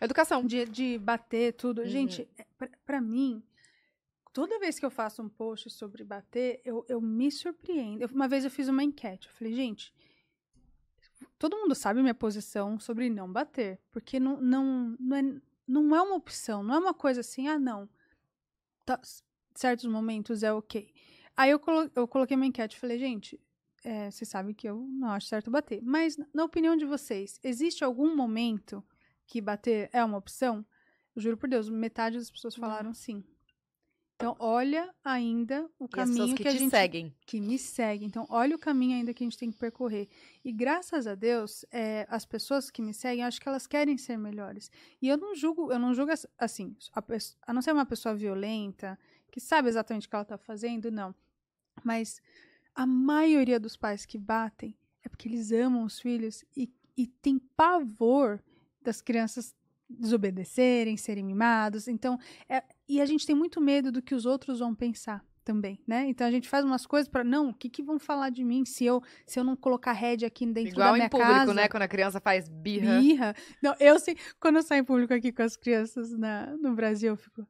Educação. De, de bater tudo. Uhum. Gente, é, para mim, toda vez que eu faço um post sobre bater, eu, eu me surpreendo. Eu, uma vez eu fiz uma enquete. Eu falei, gente, todo mundo sabe minha posição sobre não bater. Porque não, não, não, é, não é uma opção, não é uma coisa assim, ah, não. Tá, certos momentos é ok. Aí eu, colo eu coloquei uma enquete e falei, gente, é, vocês sabem que eu não acho certo bater. Mas, na opinião de vocês, existe algum momento que bater é uma opção? Eu juro por Deus, metade das pessoas uhum. falaram sim. Então, olha ainda o e caminho que, que a gente seguem. que me seguem. Então, olha o caminho ainda que a gente tem que percorrer. E graças a Deus, é, as pessoas que me seguem, acho que elas querem ser melhores. E eu não julgo, eu não julgo assim, a, a não ser uma pessoa violenta, que sabe exatamente o que ela está fazendo, não. Mas a maioria dos pais que batem é porque eles amam os filhos e, e tem pavor das crianças desobedecerem, serem mimados. Então, é, e a gente tem muito medo do que os outros vão pensar também, né? Então a gente faz umas coisas para não, o que, que vão falar de mim se eu se eu não colocar rede aqui dentro Igual da minha casa? Igual em público, casa? né? Quando a criança faz birra. Birra. Não, eu sei, quando eu saio em público aqui com as crianças na, no Brasil, eu fico,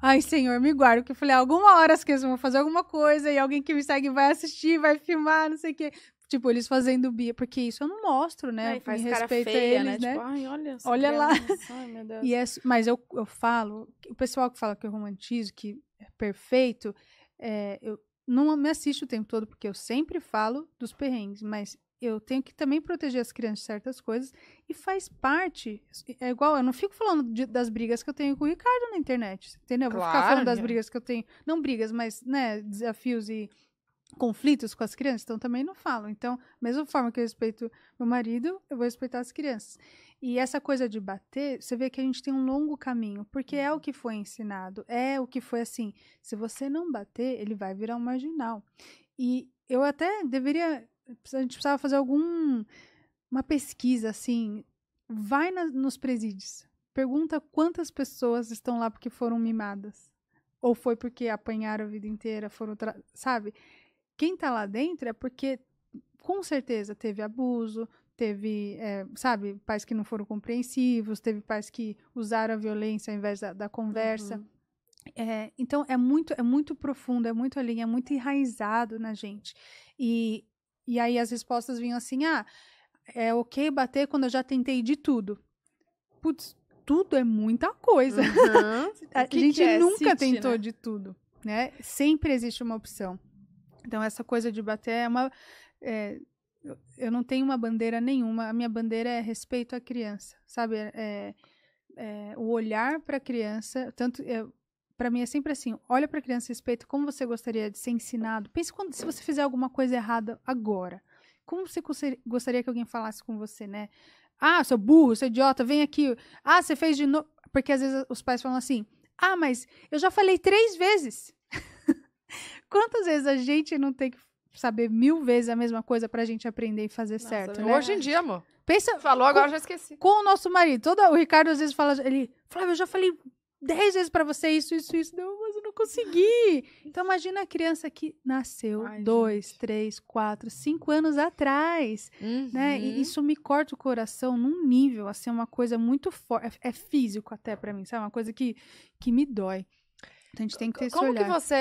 Ai, senhor, me guardo, porque eu falei, alguma hora as crianças vão fazer alguma coisa e alguém que me segue vai assistir, vai filmar, não sei o quê. Tipo, eles fazendo bia, porque isso eu não mostro, né? É, faz cara feia, eles, né? né? Tipo, ai, olha, olha lá. Ai, e é, mas eu, eu falo, o pessoal que fala que eu romantizo, que é perfeito, é, eu não me assisto o tempo todo, porque eu sempre falo dos perrengues, mas eu tenho que também proteger as crianças de certas coisas e faz parte. É igual, eu não fico falando de, das brigas que eu tenho com o Ricardo na internet, entendeu? Eu claro, vou ficar falando das brigas que eu tenho, não brigas, mas né, desafios e conflitos com as crianças, então também não falo. Então, mesma forma que eu respeito meu marido, eu vou respeitar as crianças. E essa coisa de bater, você vê que a gente tem um longo caminho, porque é o que foi ensinado, é o que foi assim. Se você não bater, ele vai virar um marginal. E eu até deveria, a gente precisava fazer algum uma pesquisa assim, vai na, nos presídios, pergunta quantas pessoas estão lá porque foram mimadas ou foi porque apanharam a vida inteira, foram, sabe? quem está lá dentro é porque com certeza teve abuso, teve, é, sabe, pais que não foram compreensivos, teve pais que usaram a violência ao invés da, da conversa. Uhum. É, então é muito é muito profundo, é muito ali, é muito enraizado na gente. E, e aí as respostas vinham assim: ah, é ok bater quando eu já tentei de tudo. Putz, tudo é muita coisa. Uhum. a que gente que é nunca tentou né? de tudo, né? Sempre existe uma opção. Então, essa coisa de bater é uma. É, eu não tenho uma bandeira nenhuma, a minha bandeira é respeito à criança, sabe? É, é, o olhar para a criança, tanto. Eh, para mim é sempre assim, olha para a criança, respeita como você gostaria de ser ensinado. Pense quando, se você fizer alguma coisa errada agora. Como você gostaria que alguém falasse com você, né? Ah, seu burro, seu idiota, vem aqui. Ah, você fez de novo. Porque às vezes os pais falam assim: Ah, mas eu já falei três vezes. Quantas vezes a gente não tem que saber mil vezes a mesma coisa pra gente aprender e fazer Nossa, certo, né? Hoje em dia, amor. Pensa. Falou, com, agora já esqueci. Com o nosso marido. Toda, o Ricardo às vezes fala, ele, Flávio, eu já falei dez vezes para você isso, isso, isso. Não, mas eu não consegui. Então imagina a criança que nasceu Ai, dois, gente. três, quatro, cinco anos atrás, uhum. né? E uhum. isso me corta o coração num nível, assim, é uma coisa muito forte. É, é, físico até para mim, sabe? É uma coisa que, que me dói. Então a gente tem que ter Como esse olhar. que você